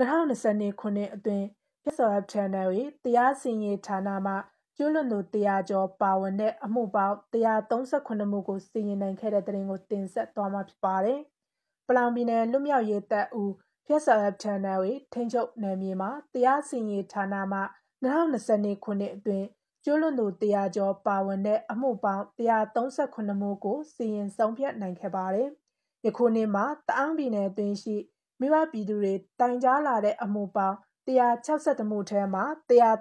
2022ခုနှစ်အတွင်းမြတ်စွာဘုရား၏တရားစီရင်ရေးဌာနမှကျူးလွန်သူ100ကျော်ပါဝင်တဲ့အမှုပေါင်း137မှုကိုစီရင်နိုင်ခဲ့တဲ့သတင်းကိုတင်ဆက်သွားမှာဖြစ်ပါတယ်။ပလောင်ပြည်နယ်လွတ်မြောက်ရေးတပ်ဦးမြတ်စွာဘုရား၏ထိန်းချုပ်နယ်မြေမှာတရားစီရင်ရေးဌာနမှ၂၀၂၂ခုနှစ်အတွင်းကျူးလွန်သူ100ကျော်ပါဝင်တဲ့အမှုပေါင်း137မှုကိုစီရင်ဆုံးဖြတ်နိုင်ခဲ့ပါတယ်။ယခုနှစ်မှာတအာင်းပြည်နယ်အတွင်းရှိမိဘပြည်သူတွေတိုင်ကြားလာတဲ့အမှုပေါင်း160မှုထဲမှာ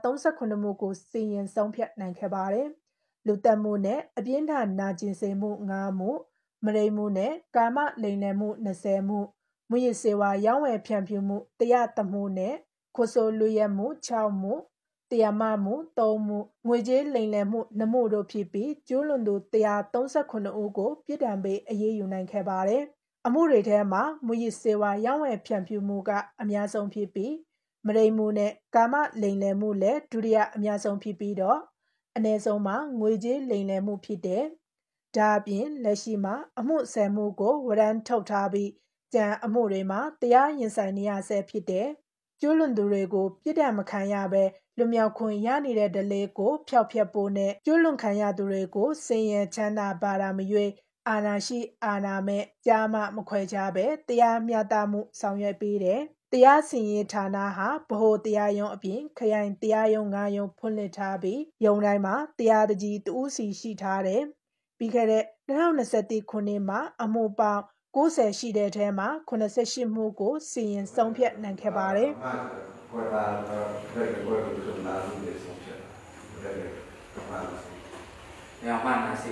139မှုကိုစီရင်ဆုံးဖြတ်နိုင်ခဲ့ပါတယ်။လူတက်မှုနဲ့အပြင်းထန်နာကျင်စေမှု9မှု၊မရိမ်မှုနဲ့ကာမလိမ်လည်မှု20မှု၊မွေစေဝါရောင်းဝယ်ဖြန့်ဖြူးမှု100မှုနဲ့ခွဆိုလူရဲမှု6မှုတရားမမှု3မှုငွေကြေးလိမ်လည်မှု2မှုတို့ဖြစ်ပြီးကျူးလွန်သူ139ဦးကိုပြစ်ဒဏ်ပေးအရေးယူနိုင်ခဲ့ပါတယ်။အမှုတွေထဲမှာမူရစ်စေဝါရောင်းဝယ်ဖြန့်ဖြူးမှုကအများဆုံးဖြစ်ပြီးမုဒိမ်းမှုနဲ့ကာမလိမ်လည်မှုလည်းဒုတိယအများဆုံးဖြစ်ပြီးတော့အနည်းဆုံးမှာငွေကြေးလိမ်လည်မှုဖြစ်တယ်။ဒါ့အပြင်လက်ရှိမှာ အမှု၁၀မှုကိုဝရမ်းထုတ်ထားပြီးကျန်အမှုတွေမှာတရားရင်ဆိုင်နေရဆဲဖြစ်တယ်။ကျူးလွန်သူတွေကို ပြစ်ဒဏ်မခံရဘဲလွတ်မြောက်ခွင့်ရနေတဲ့ဓလေ့ကိုဖျောက်ဖျက်ဖို့နဲ့ကျူးလွန်ခံရသူတွေကိုဆင်းရဲချမ်းသာဘာသာမရွေးအာဏာရှိအာဏာမဲ့ကြားမှမခွဲခြားပဲတရားမျှတမှုဆောင်ရွက်ပေးတယ်။တရားစီရင်ဌာနဟာဗဟိုတရားရုံးအပြင်ခရိုင်တရားရုံး၅ရုံးဖွင့်လှစ်ထားပြီးရုံးတိုင်းမှာတရားတကြီးတဦးစီရှိထားတယ်။ပြီးခဲ့တဲ့2023ခုနှစ်မှာအမှုပေါင်း90ရှိတဲ့ထဲမှာ88မှုကိုစီရင်ဆုံးဖြတ်နိုင်ခဲ့ပါတယ်။မြန်မာမှာစီ